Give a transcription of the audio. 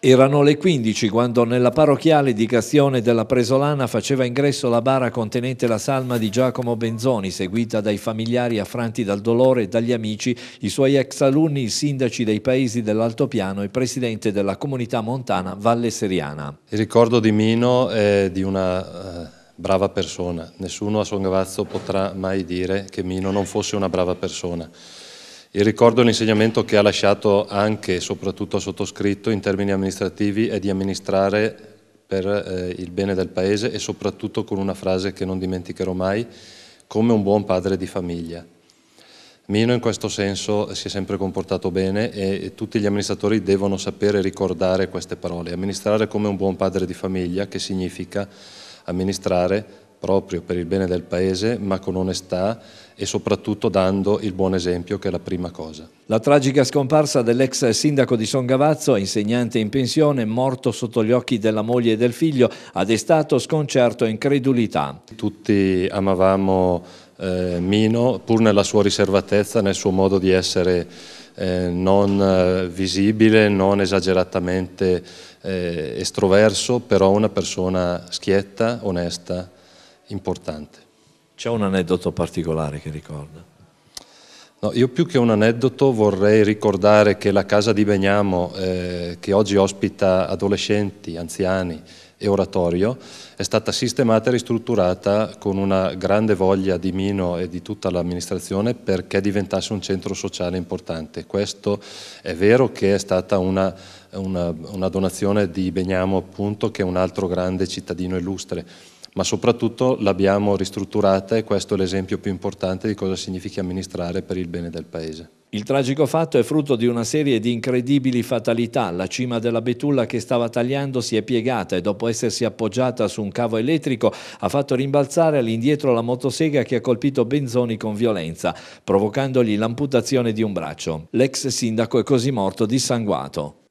Erano le 15 quando nella parrocchiale di Castione della Presolana faceva ingresso la bara contenente la salma di Giacomo Benzoni, seguita dai familiari affranti dal dolore e dagli amici, i suoi ex alunni, i sindaci dei paesi dell'Altopiano e presidente della comunità montana Valle Seriana. Il ricordo di Mino è di una eh, brava persona. Nessuno a Son Gavazzo potrà mai dire che Mino non fosse una brava persona il ricordo e l'insegnamento che ha lasciato anche e soprattutto a sottoscritto in termini amministrativi è di amministrare per eh, il bene del Paese e soprattutto con una frase che non dimenticherò mai, come un buon padre di famiglia. Mino in questo senso si è sempre comportato bene e tutti gli amministratori devono sapere ricordare queste parole. Amministrare come un buon padre di famiglia, che significa amministrare proprio per il bene del Paese, ma con onestà e soprattutto dando il buon esempio, che è la prima cosa. La tragica scomparsa dell'ex sindaco di Son Gavazzo, insegnante in pensione, morto sotto gli occhi della moglie e del figlio, ha destato sconcerto e incredulità. Tutti amavamo eh, Mino, pur nella sua riservatezza, nel suo modo di essere eh, non eh, visibile, non esageratamente eh, estroverso, però una persona schietta, onesta importante. C'è un aneddoto particolare che ricorda? No, io più che un aneddoto vorrei ricordare che la casa di Begnamo, eh, che oggi ospita adolescenti, anziani e oratorio, è stata sistemata e ristrutturata con una grande voglia di Mino e di tutta l'amministrazione perché diventasse un centro sociale importante. Questo è vero che è stata una una, una, donazione di Beniamo appunto che è un altro grande cittadino illustre ma soprattutto l'abbiamo ristrutturata e questo è l'esempio più importante di cosa significa amministrare per il bene del Paese. Il tragico fatto è frutto di una serie di incredibili fatalità. La cima della betulla che stava tagliando si è piegata e dopo essersi appoggiata su un cavo elettrico ha fatto rimbalzare all'indietro la motosega che ha colpito Benzoni con violenza, provocandogli l'amputazione di un braccio. L'ex sindaco è così morto dissanguato.